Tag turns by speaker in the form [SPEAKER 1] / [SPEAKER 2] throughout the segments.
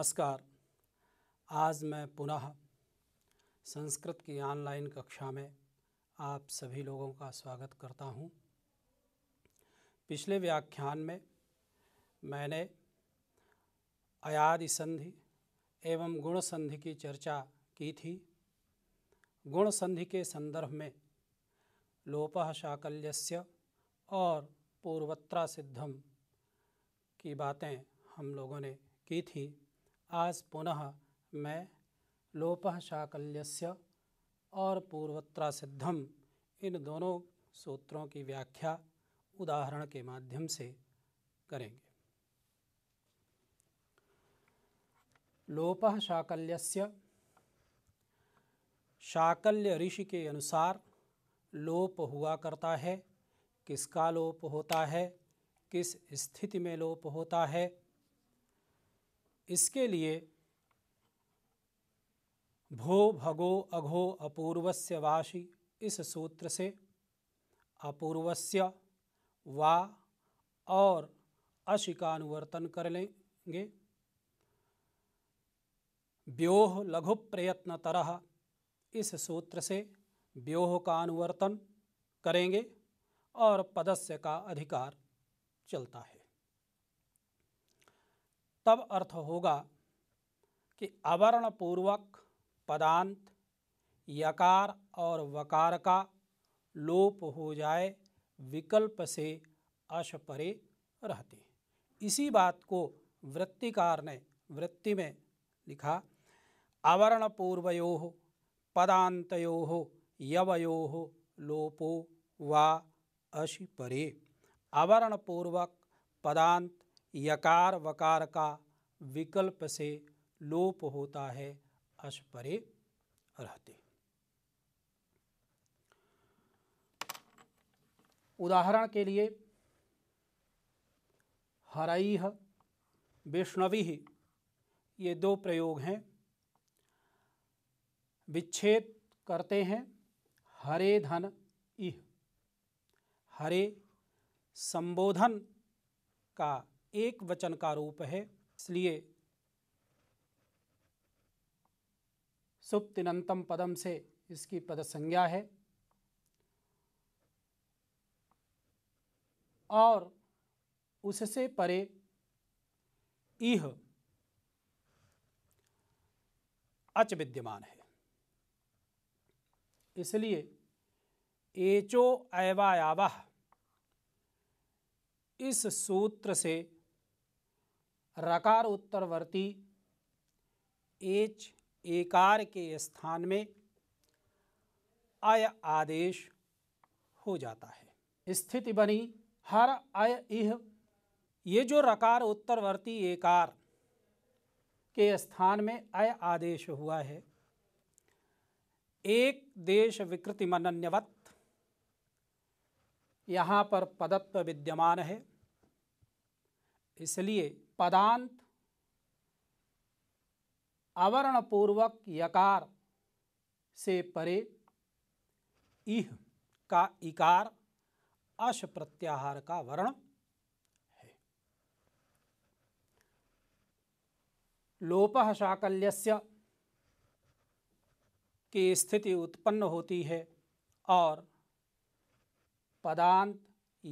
[SPEAKER 1] नमस्कार आज मैं पुनः संस्कृत की ऑनलाइन कक्षा में आप सभी लोगों का स्वागत करता हूं। पिछले व्याख्यान में मैंने अयादि संधि एवं गुण संधि की चर्चा की थी गुण संधि के संदर्भ में लोपह शाकल्यस्य और पूर्वत्रा सिद्धम की बातें हम लोगों ने की थी आज पुनः मैं लोपह शाकल्यस्य और पूर्वत्रा सिद्धम इन दोनों सूत्रों की व्याख्या उदाहरण के माध्यम से करेंगे लोपह शाकल्यस्य शाकल्य ऋषि के अनुसार लोप हुआ करता है किसका लोप होता है किस स्थिति में लोप होता है इसके लिए भो भगो अघो अपूर्वस्य वाशी इस सूत्र से अपूर्वस्य वा और अशि का अनुवर्तन कर लेंगे व्योह लघु प्रयत्न तरह इस सूत्र से व्योह का अनुवर्तन करेंगे और पदस्य का अधिकार चलता है तब अर्थ होगा कि अवर्ण पूर्वक पदांत यकार और वकार का लोप हो जाए विकल्प से अश परे रहते हैं इसी बात को वृत्तिकार ने वृत्ति में लिखा अवर्ण पूर्वयो पदांतो यवयो लोपो वा अश परे अवर्ण पूर्वक पदांत यकार वकार का विकल्प से लोप होता है अस्परे रहते उदाहरण के लिए हरई वैष्णवी ये दो प्रयोग हैं विच्छेद करते हैं हरे धन इह हरे संबोधन का एक वचन का रूप है इसलिए सुप्तिनंतम पदम से इसकी पद संज्ञा है और उससे परे इह अच विद्यमान है इसलिए एचो ऐवायावा इस सूत्र से रकार उत्तरवर्ती एच एकार के स्थान में अय आदेश हो जाता है स्थिति बनी हर अय इह ये जो रकार उत्तरवर्ती एकार के स्थान में अय आदेश हुआ है एक देश विकृति मनन्यवत यहाँ पर पदत्व विद्यमान है इसलिए पदांत आवरण पूर्वक यकार से परे इह का इकार अश प्रत्याहार का वर्ण है लोप साकल्य की स्थिति उत्पन्न होती है और पदांत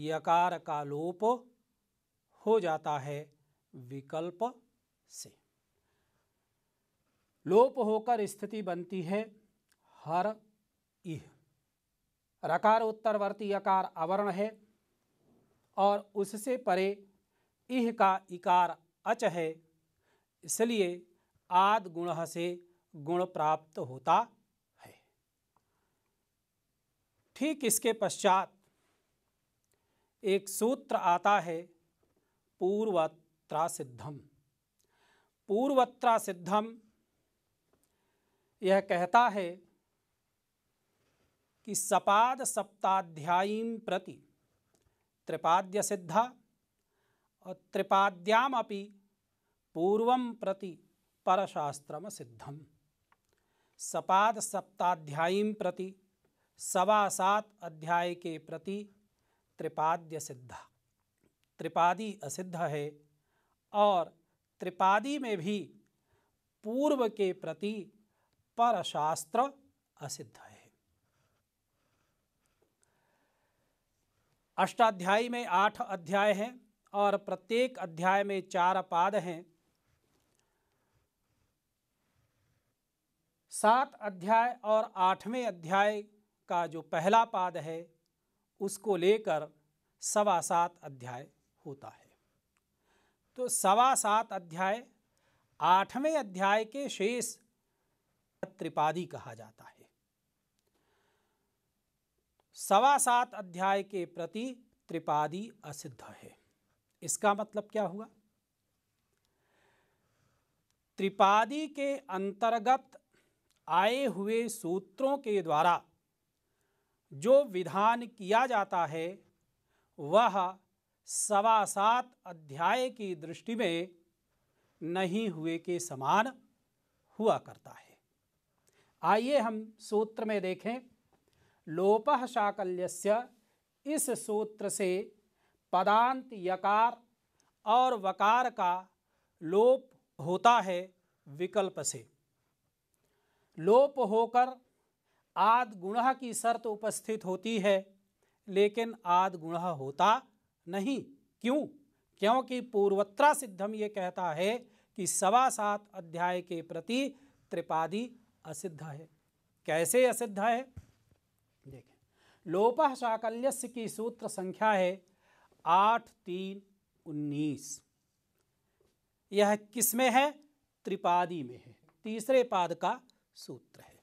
[SPEAKER 1] यकार का लोप हो जाता है विकल्प से लोप होकर स्थिति बनती है हर इह रकार उत्तरवर्ती अकार आवरण है और उससे परे इह का इकार अच है इसलिए आद गुण से गुण प्राप्त होता है ठीक इसके पश्चात एक सूत्र आता है पूर्वत सिद्धम पूर्वत्रा सिद्धम यह कहता है कि सपाद सप्ताध्यायी प्रति त्रिपाद्य सिद्धा और त्रिपाद्यामपि पूर्व प्रति परशास्त्रम सिद्धम सपाद सप्ताध्यायी प्रति सवासात अध्याय के प्रति त्रिपाद्य सिद्धा त्रिपादी असिद्ध है और त्रिपादी में भी पूर्व के प्रति परशास्त्र असिद्ध है अष्टाध्यायी में आठ अध्याय हैं और प्रत्येक अध्याय में चार पाद हैं सात अध्याय और आठवें अध्याय का जो पहला पाद है उसको लेकर सवा सात अध्याय होता है तो सवा सात अध्याय आठवें अध्याय के शेष त्रिपादी कहा जाता है सवा सात अध्याय के प्रति त्रिपादी असिद्ध है इसका मतलब क्या हुआ त्रिपादी के अंतर्गत आए हुए सूत्रों के द्वारा जो विधान किया जाता है वह सवा सात अध्याय की दृष्टि में नहीं हुए के समान हुआ करता है आइए हम सूत्र में देखें लोप शाकल्यस्य इस सूत्र से पदांत यकार और वकार का लोप होता है विकल्प से लोप होकर आद गुण की शर्त उपस्थित होती है लेकिन आद गुण होता नहीं क्यों क्योंकि पूर्वत्रा सिद्धम ये कहता है कि सवा सात अध्याय के प्रति त्रिपादी असिद्ध है कैसे असिद्ध है देखें लोप साकल्यस्य की सूत्र संख्या है आठ तीन उन्नीस यह किस में है त्रिपादी में है तीसरे पाद का सूत्र है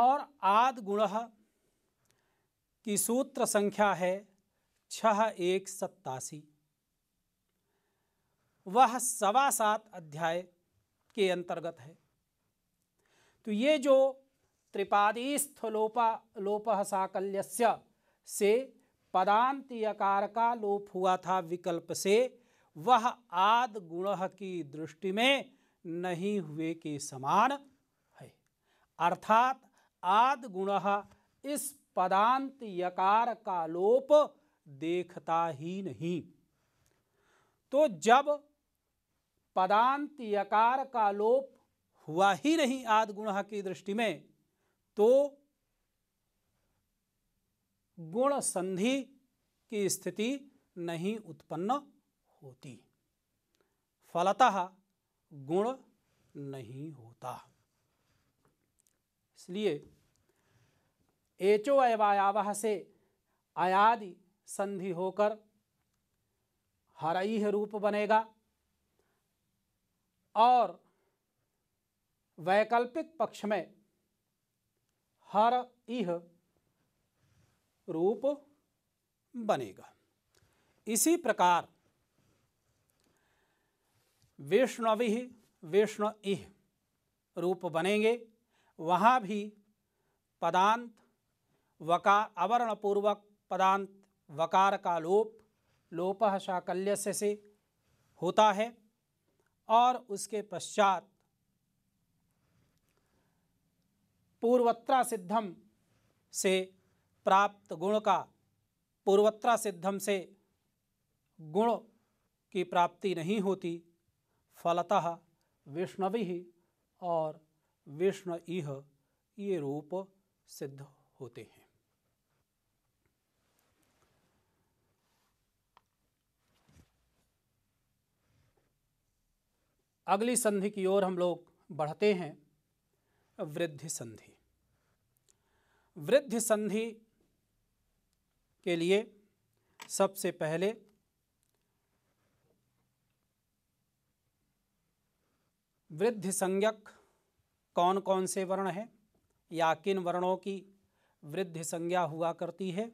[SPEAKER 1] और आद गुण की सूत्र संख्या है छह एक सत्तासी वह सवा सात अध्याय के अंतर्गत है तो ये जो त्रिपादी स्थलोपा लोप साकल्य से पदांत यकार का लोप हुआ था विकल्प से वह आद गुण की दृष्टि में नहीं हुए के समान है अर्थात आद गुण इस पदांत यकार का लोप देखता ही नहीं तो जब पदांत यकार का लोप हुआ ही नहीं आद गुण की दृष्टि में तो गुण संधि की स्थिति नहीं उत्पन्न होती फलतः गुण नहीं होता इसलिए एचो अवायावह से अयादि संधि होकर हरई रूप बनेगा और वैकल्पिक पक्ष में हर इह रूप बनेगा इसी प्रकार वैष्णवी वैष्णव इह रूप बनेंगे वहाँ भी पदांत वका अवरण पूर्वक पदांत वकार का लोप लोप शाकल्य से होता है और उसके पश्चात पूर्वत्रा सिद्धम से प्राप्त गुण का पूर्वत्रा सिद्धम से गुण की प्राप्ति नहीं होती फलतः विष्णवी और विष्णु इह ये रूप सिद्ध होते हैं अगली संधि की ओर हम लोग बढ़ते हैं वृद्धि संधि वृद्धि संधि के लिए सबसे पहले वृद्धि संज्ञक कौन कौन से वर्ण हैं या किन वर्णों की वृद्धि संज्ञा हुआ करती है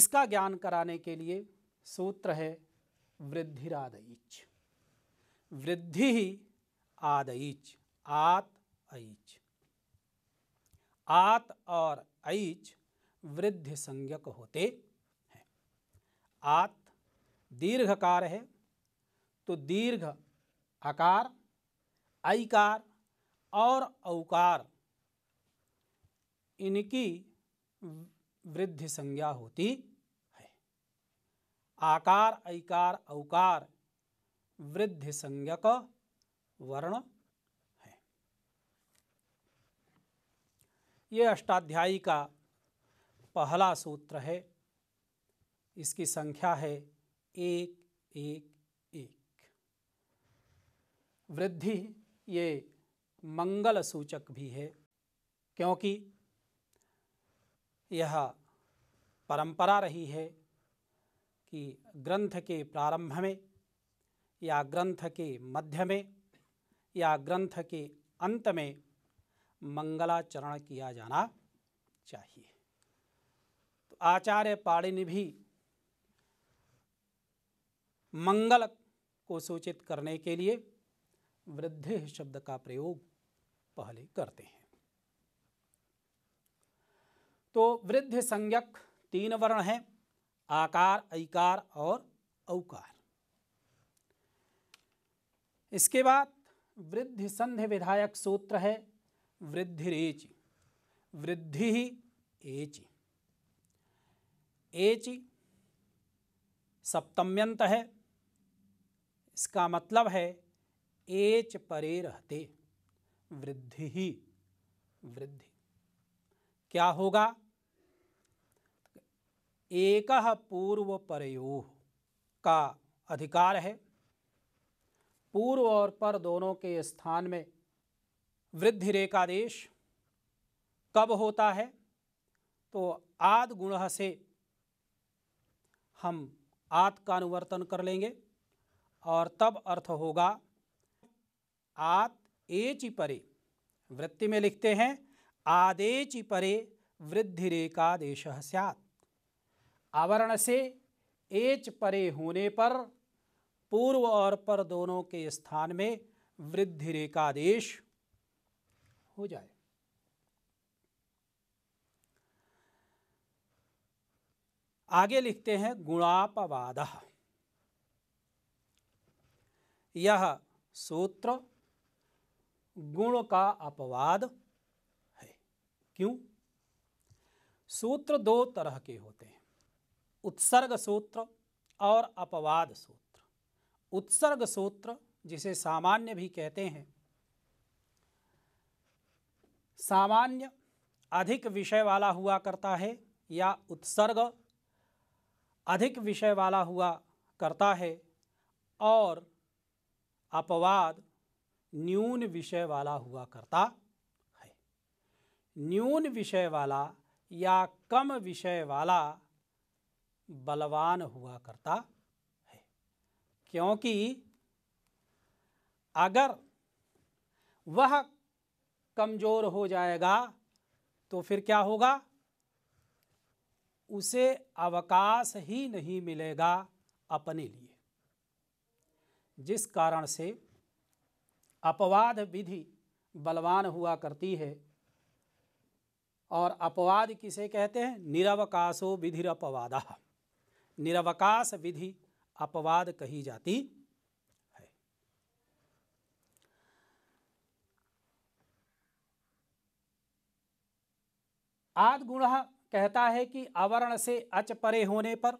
[SPEAKER 1] इसका ज्ञान कराने के लिए सूत्र है वृद्धिरादयीच वृद्धि ही आदईच आत ऐच आत और ऐच वृद्धि संज्ञक होते हैं आत दीर्घकार है तो दीर्घ आकार ऐकार और औकार इनकी वृद्धि संज्ञा होती है आकार ऐकार औकार वृद्धि संज्ञक वर्ण है ये अष्टाध्यायी का पहला सूत्र है इसकी संख्या है एक एक एक वृद्धि ये मंगल सूचक भी है क्योंकि यह परंपरा रही है कि ग्रंथ के प्रारंभ में या ग्रंथ के मध्य में या ग्रंथ के अंत में मंगलाचरण किया जाना चाहिए तो आचार्य पाणिनि भी मंगल को सूचित करने के लिए वृद्धि शब्द का प्रयोग पहले करते हैं तो वृद्धि संज्ञक तीन वर्ण हैं आकार ऐकार और औकार इसके बाद वृद्धि संधि विधायक सूत्र है वृद्धि वृद्धिरेचि वृद्धि ही एचि एचि सप्तम्यंत है इसका मतलब है एच परे रहते वृद्धि ही वृद्धि क्या होगा एक पूर्व परयोह का अधिकार है पूर्व और पर दोनों के स्थान में वृद्धि रेखादेश कब होता है तो आद गुण से हम आत का अनुवर्तन कर लेंगे और तब अर्थ होगा आत एचि परे वृत्ति में लिखते हैं आदेचि परे वृद्धि रेखादेश स्यात् आवरण से एच परे होने पर पूर्व और पर दोनों के स्थान में वृद्धि रेखादेश हो जाए आगे लिखते हैं गुणापवाद यह सूत्र गुण का अपवाद है क्यों सूत्र दो तरह के होते हैं उत्सर्ग सूत्र और अपवाद सूत्र उत्सर्ग सूत्र जिसे सामान्य भी कहते हैं सामान्य अधिक विषय वाला हुआ करता है या उत्सर्ग अधिक विषय वाला हुआ करता है और अपवाद न्यून विषय वाला हुआ करता है न्यून विषय वाला या कम विषय वाला बलवान हुआ करता क्योंकि अगर वह कमज़ोर हो जाएगा तो फिर क्या होगा उसे अवकाश ही नहीं मिलेगा अपने लिए जिस कारण से अपवाद विधि बलवान हुआ करती है और अपवाद किसे कहते हैं निरवकाशो अपवाद निरवकाश विधि अपवाद कही जाती है आद गुण कहता है कि अवर्ण से अच परे होने पर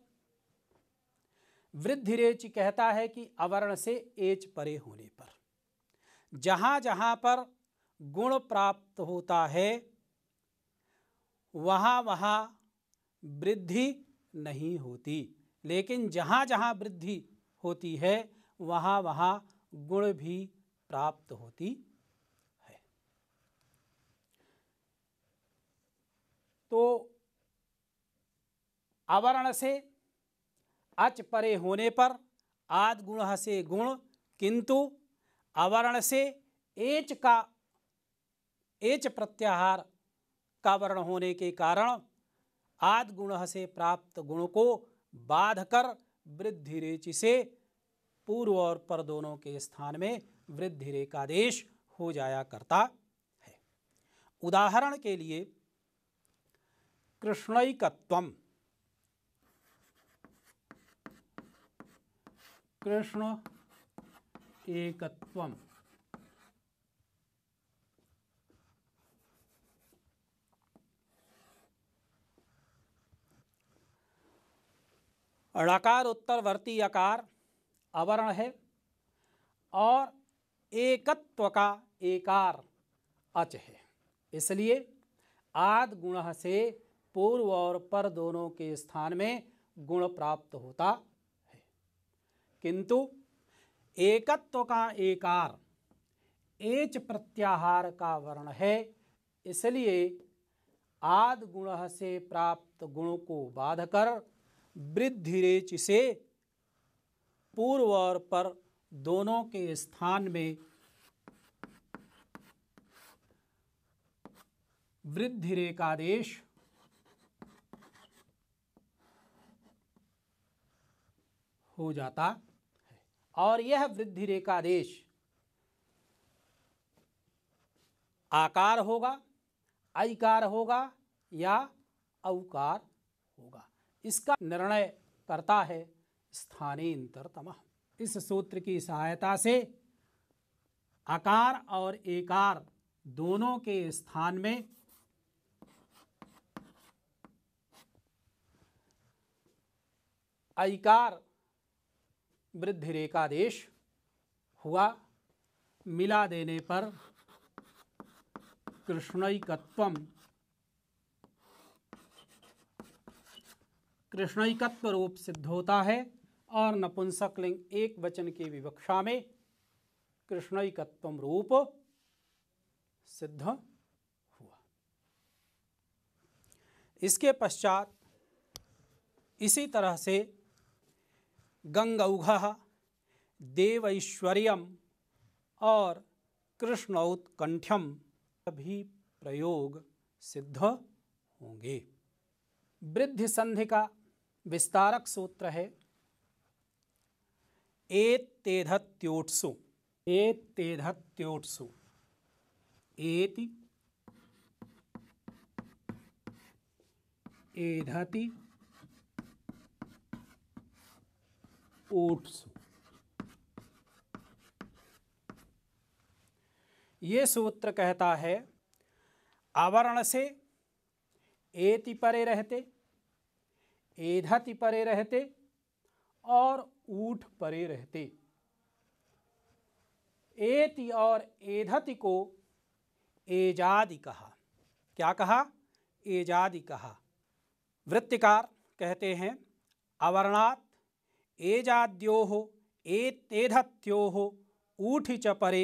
[SPEAKER 1] वृद्धिरेच कहता है कि अवर्ण से एच परे होने पर जहां जहां पर गुण प्राप्त होता है वहां वहां वृद्धि नहीं होती लेकिन जहाँ जहाँ वृद्धि होती है वहाँ वहाँ गुण भी प्राप्त होती है तो आवरण से अच परे होने पर आद गुण से गुण किंतु आवरण से एच का एच प्रत्याहार का वर्ण होने के कारण आद गुण से प्राप्त गुण को बाधकर वृद्धि रेचि से पूर्व और पर दोनों के स्थान में वृद्धि रेकादेश हो जाया करता है उदाहरण के लिए कृष्णकत्वम कृष्ण एकत्वम णकार उत्तरवर्ती यकार अवर्ण है और एकत्व का एकार अच है इसलिए आद गुण से पूर्व और पर दोनों के स्थान में गुण प्राप्त होता है किंतु एकत्व का एकार एच प्रत्याहार का वर्ण है इसलिए आद गुण से प्राप्त गुण को बाध कर वृद्धिरेच से पूर्व और पर दोनों के स्थान में वृद्धिरेकादेश हो जाता है और यह वृद्धिरेकादेश आकार होगा अकार होगा या अवकार होगा इसका निर्णय करता है स्थानेतरतम इस सूत्र की सहायता से आकार और एकार दोनों के स्थान में आकार वृद्धि रेखादेश हुआ मिला देने पर कृष्णकत्व कृष्णिकत्व रूप सिद्ध होता है और नपुंसक लिंग एक वचन की विवक्षा में कृष्णिकत्व रूप सिद्ध हुआ इसके पश्चात इसी तरह से गंगौघ देवैश्वर्य और कृष्णौत्कंठ्यम भी प्रयोग सिद्ध होंगे वृद्धि संधि का विस्तारक सूत्र है ए तेधत्योटसु ए तेधत्योटसु एति एधति ओट्सु ये सूत्र कहता है आवरण से एति परे रहते एधति परे रहते और ऊठ परे रहते एति और एधति को एजादि कहा क्या कहा एजादि कहा वृत्तिकार कहते हैं अवर्णात् एजाद्यो हो एतेधत्यो हो ऊठ च परे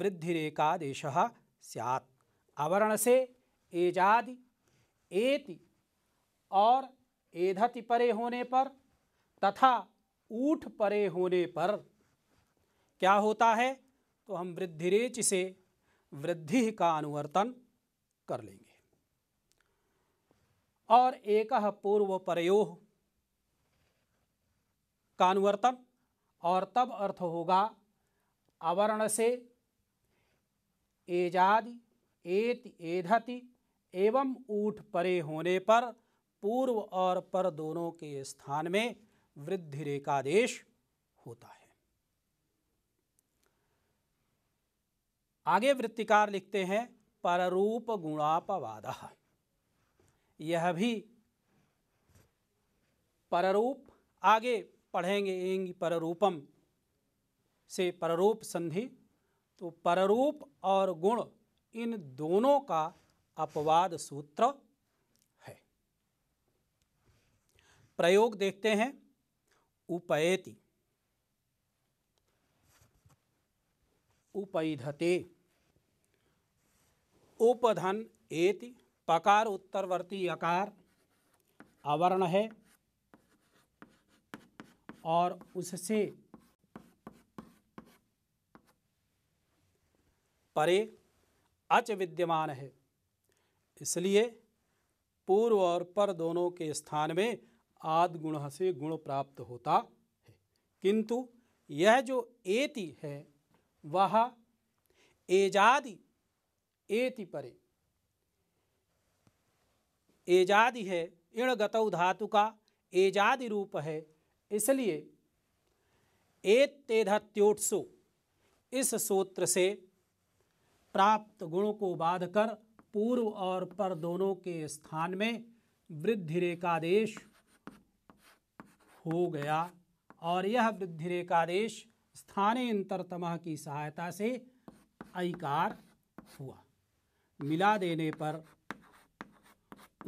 [SPEAKER 1] वृद्धिरेकादेश देश अवर्ण से एजादि एति और एधति परे होने पर तथा ऊठ परे होने पर क्या होता है तो हम वृद्धिरेच से वृद्धि का अनुवर्तन कर लेंगे और एक पूर्व परयो का अनुवर्तन और तब अर्थ होगा अवर्ण से एजादि एत एधति एवं ऊठ परे होने पर पूर्व और पर दोनों के स्थान में वृद्धि रेखादेश होता है आगे वृत्तिकार लिखते हैं पररूप गुणापवाद यह भी पररूप आगे पढ़ेंगे एंग पररूपम से पररूप संधि तो पररूप और गुण इन दोनों का अपवाद सूत्र प्रयोग देखते हैं उपएति उपैधते उपधन एति पकार उत्तरवर्ती यकार आवरण है और उससे परे अच विद्यमान है इसलिए पूर्व और पर दोनों के स्थान में आदि गुण से गुण प्राप्त होता है किंतु यह जो एति है वह एजादि एति परे एजादि है इणगत धातु का एजादि रूप है इसलिए एत इस सूत्र से प्राप्त गुणों को बाधकर पूर्व और पर दोनों के स्थान में वृद्धि रेखादेश हो गया और यह वृद्धिरेकादेश स्थानीय अंतरतम की सहायता से अकार हुआ मिला देने पर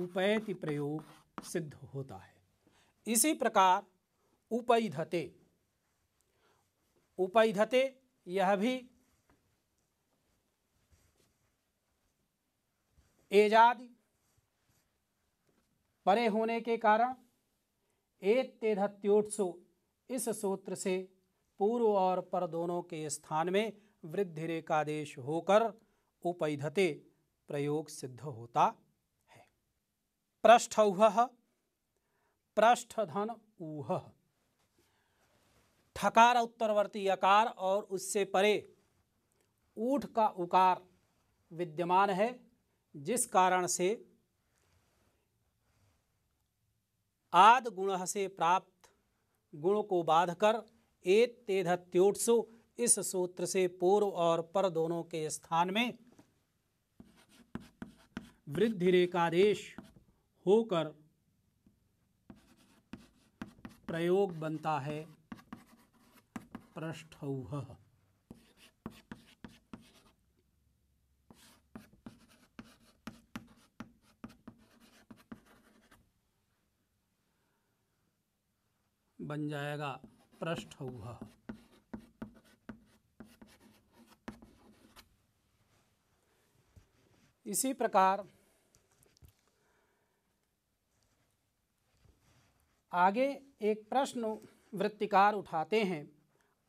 [SPEAKER 1] उपैति प्रयोग सिद्ध होता है इसी प्रकार उपैधते उपैधते यह भी एजाद परे होने के कारण एक तेधत्योत्सु इस सूत्र से पूर्व और पर दोनों के स्थान में वृद्धि रेखादेश होकर उपैधते प्रयोग सिद्ध होता है पृष्ठ उह पृष्ठधन ऊह ठकार उत्तरवर्ती अकार और उससे परे ऊठ का उकार विद्यमान है जिस कारण से आद गुण से प्राप्त गुण को बाधकर तेध तेधत्योत्सु इस सूत्र से पूर्व और पर दोनों के स्थान में वृद्धि रेखादेश होकर प्रयोग बनता है पृष्ठ बन जाएगा पृष्ठ हुआ इसी प्रकार आगे एक प्रश्न वृत्तिकार उठाते हैं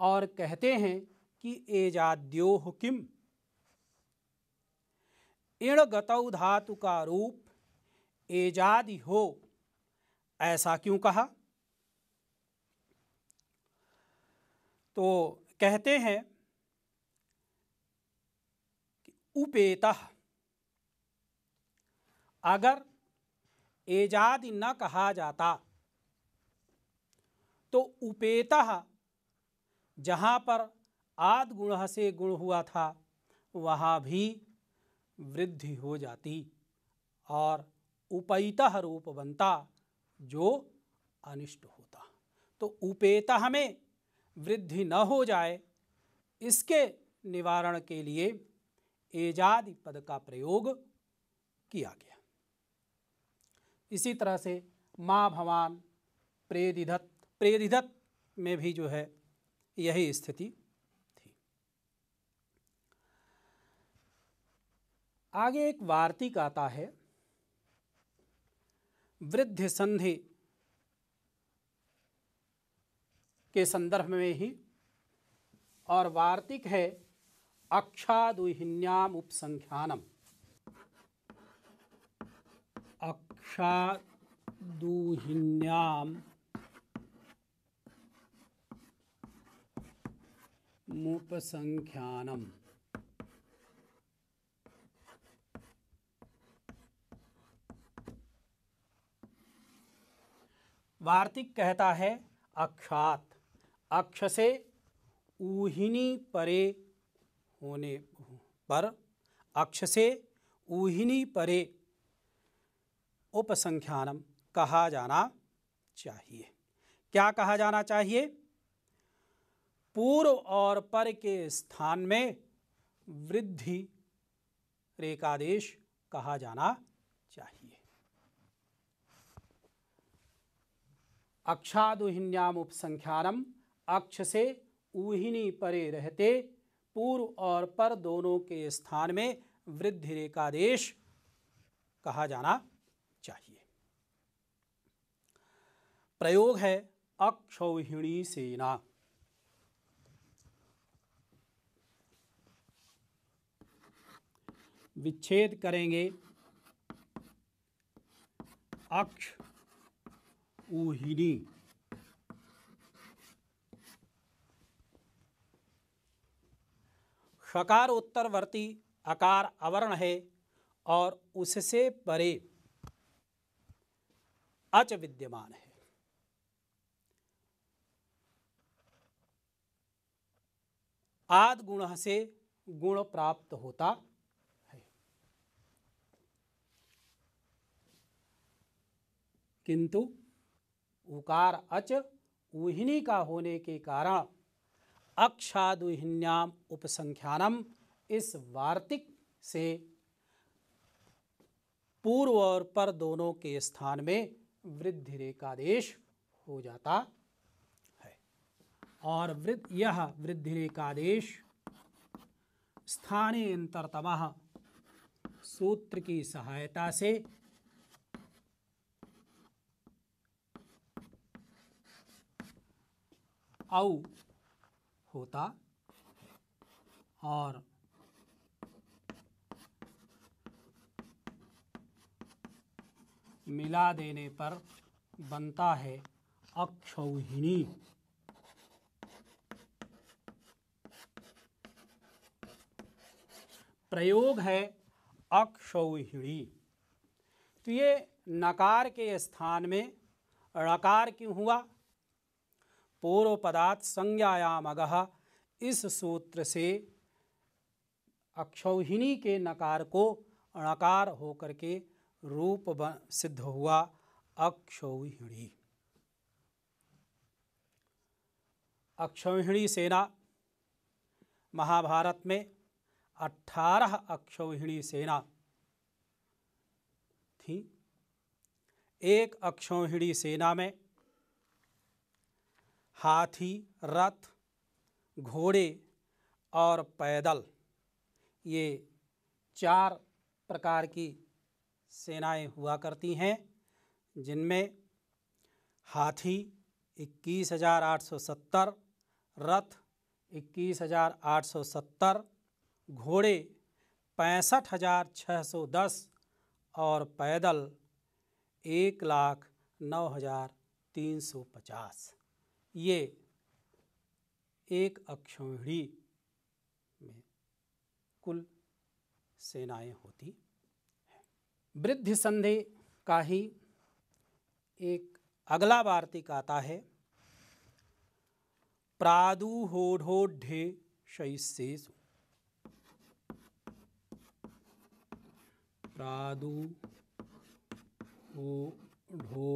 [SPEAKER 1] और कहते हैं कि एजाद्योह किम इण गतौ धातु का रूप एजाद हो ऐसा क्यों कहा तो कहते हैं कि उपेता अगर एजाद न कहा जाता तो उपेता जहाँ पर आद गुण से गुण हुआ था वहाँ भी वृद्धि हो जाती और उपैत रूप बनता जो अनिष्ट होता तो उपेतः में वृद्धि न हो जाए इसके निवारण के लिए एजाद पद का प्रयोग किया गया इसी तरह से माँ भवान प्रेदिधत प्रेदिधत में भी जो है यही स्थिति थी आगे एक वार्तिक आता है वृद्ध संधि के संदर्भ में ही और वार्तिक है अक्षादुहिन्याम उपसंख्यानम अक्षादुहिन्याम उपसंख्यानम वार्तिक कहता है अक्षात अक्षसे ऊहिनी परे होने पर अक्ष से ऊहिनी परे उपसंख्यानम कहा जाना चाहिए क्या कहा जाना चाहिए पूर्व और पर के स्थान में वृद्धि रेखादेश कहा जाना चाहिए अक्षादुहिन्याम उपसंख्यानम अक्ष से ऊहिनी परे रहते पूर्व और पर दोनों के स्थान में वृद्धि रेखादेश कहा जाना चाहिए प्रयोग है अक्षौहिणी सेना विच्छेद करेंगे अक्ष ऊहिनी षकार उत्तरवर्ती अकार अवर्ण है और उससे परे अच विद्यमान है आद गुण से गुण प्राप्त होता है किंतु उकार अच उहिनी का होने के कारण अक्षादुहिन्याम उपसंख्यानम इस वार्तिक से पूर्व और पर दोनों के स्थान में वृद्धि रेखादेश हो जाता है और वृद्ध यह वृद्धि रेखादेश स्थानीय अंतरतम सूत्र की सहायता से औ होता है और मिला देने पर बनता है अक्षौहिणी प्रयोग है अक्षौहिणी तो ये नकार के स्थान में रकार क्यों हुआ पूर्व पदार्थ संज्ञायाम अगह इस सूत्र से अक्षौहिणी के नकार को अणकार होकर के रूप सिद्ध हुआ अक्षौहिणी अक्षौहिणी सेना महाभारत में अठारह अक्षौहिणी सेना थी एक अक्षौहिणी सेना में हाथी रथ घोड़े और पैदल ये चार प्रकार की सेनाएं हुआ करती हैं जिनमें हाथी इक्कीस हज़ार आठ सौ सत्तर रथ इक्कीस हज़ार आठ सौ सत्तर घोड़े पैंसठ हज़ार छः सौ दस और पैदल एक लाख नौ हज़ार तीन सौ पचास ये एक अक्षौहिणी में कुल सेनाएं होती हैं वृद्धि संधि का ही एक अगला वार्तिक आता है प्रादु होढ़ोढ़े शैसेसु प्रादु ओढ़ो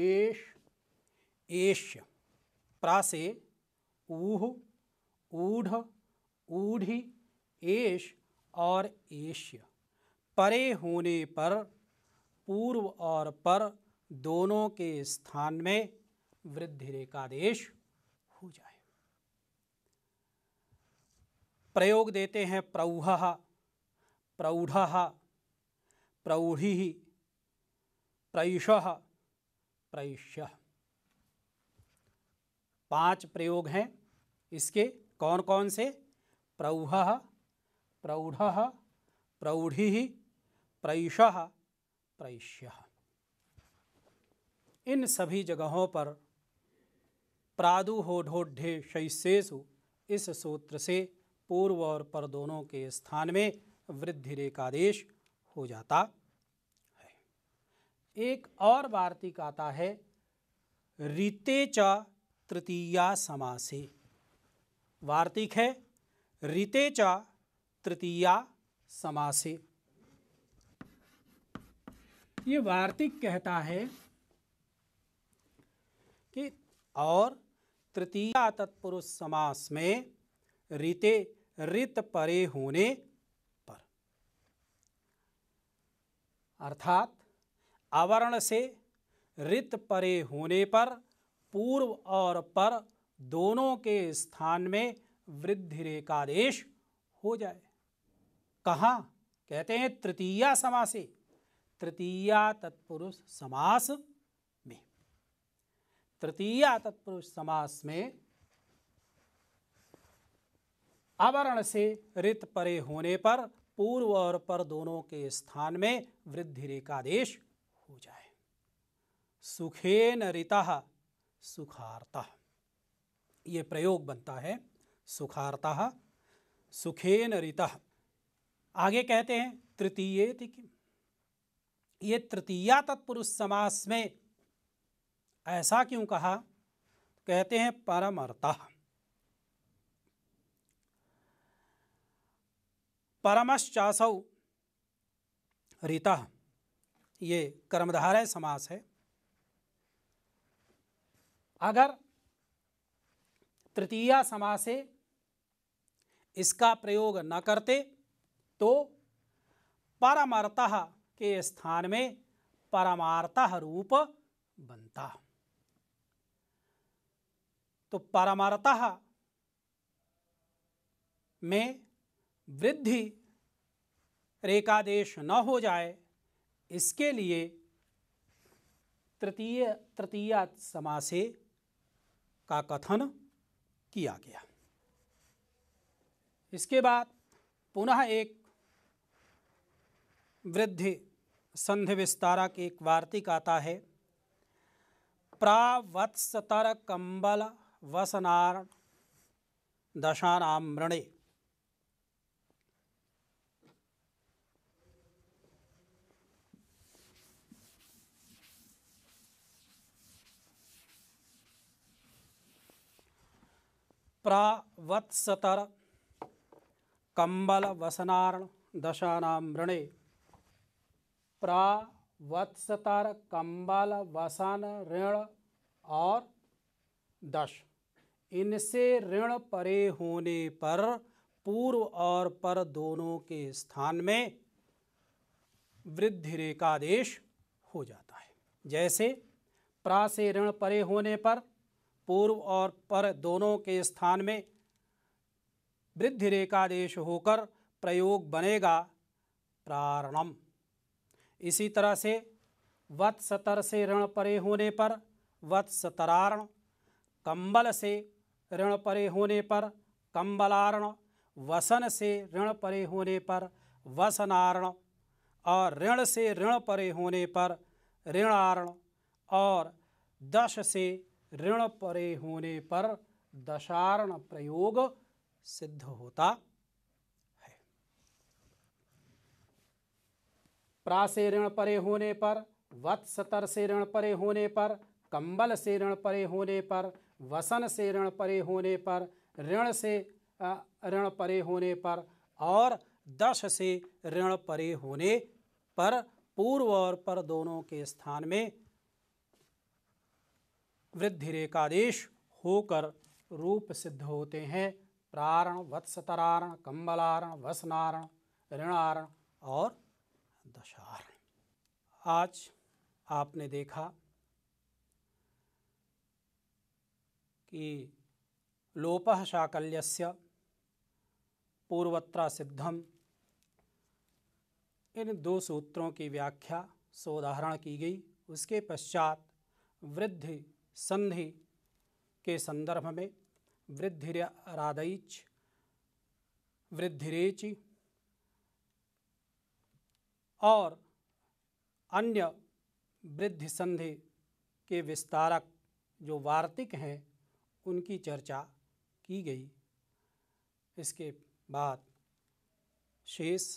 [SPEAKER 1] एश एश्य प्रासे ऊह ऊढ़ ऊढ़ी एश और एश्य परे होने पर पूर्व और पर दोनों के स्थान में वृद्धि रेखादेश हो जाए प्रयोग देते हैं प्रौह प्रौढ़ प्रौढ़ी प्रयुष प्रयुष्य पांच प्रयोग हैं इसके कौन कौन से प्रौह प्रौढ़ प्रौढ़ी प्रयुष प्रयुष्य इन सभी जगहों पर प्रादुहोढोढ़े शैष्येशु इस सूत्र से पूर्व और पर दोनों के स्थान में वृद्धि रेखादेश हो जाता एक और वार्तिक आता है रीते च तृतीया समासे वार्तिक है रीते च तृतीया समासे ये वार्तिक कहता है कि और तृतीया तत्पुरुष समास में रीते रित परे होने पर अर्थात आवरण से रित परे होने पर पूर्व और पर दोनों के स्थान में वृद्धि रेखादेश हो जाए कहा कहते हैं तृतीया समासे तृतीया तत्पुरुष समास में तृतीया तत्पुरुष समास में आवरण से रित परे होने पर पूर्व और पर दोनों के स्थान में वृद्धि रेखादेश हो जाए सुखे रिता सुखार्ता ये प्रयोग बनता है सुखार्ता सुखे रिता आगे कहते हैं तृतीय किम ये तृतीया तत्पुरुष समास में ऐसा क्यों कहा कहते हैं परमर्ता परमश्चासौ रिता ये कर्मधारय समास है अगर तृतीया समासे इसका प्रयोग न करते तो परमार्थ के स्थान में परमार्थ रूप बनता तो परमार्थ में वृद्धि रेखादेश न हो जाए इसके लिए तृतीय तृतीया समासे का कथन किया गया इसके बाद पुनः एक वृद्धि संधि विस्तारक एक वार्तिक आता है प्रावत्सतर कंबल वसनार दशानाम मृणे प्रावत्सतर कम्बल वसनारण दशानाम ऋणे प्रावत्सतर कम्बल वसन ऋण और दश इनसे ऋण परे होने पर पूर्व और पर दोनों के स्थान में वृद्धि रेखादेश हो जाता है जैसे प्रा से ऋण परे होने पर पूर्व और पर दोनों के स्थान में वृद्धि रेखादेश होकर प्रयोग बनेगा प्रारणम इसी तरह से वत्सतर से ऋण परे होने पर वत्सतरारण कंबल से ऋण परे होने पर कंबलारण वसन से ऋण परे होने पर वसनारण और ऋण से ऋण परे होने पर ऋणारण और दश से ऋण परे होने पर दशारण प्रयोग सिद्ध होता है प्रा से ऋण परे होने पर वत्सतर से ऋण परे होने पर कंबल से ऋण परे होने पर वसन से ऋण परे होने पर ऋण से ऋण परे होने पर और दश से ऋण परे होने पर पूर्व और पर दोनों के स्थान में वृद्धि रेखादेश होकर रूप सिद्ध होते हैं प्रारण वत्सतरारण कम्बलारण वसनारण ऋणारण और दशारण आज आपने देखा कि लोप शाकल्य पूर्वत्र सिद्धम इन दो सूत्रों की व्याख्या सोदाहरण की गई उसके पश्चात वृद्धि संधि के संदर्भ में वृद्धिरादैच वृद्धिरेचि और अन्य वृद्धि संधि के विस्तारक जो वार्तिक हैं उनकी चर्चा की गई इसके बाद शेष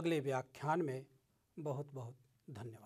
[SPEAKER 1] अगले व्याख्यान में बहुत बहुत धन्यवाद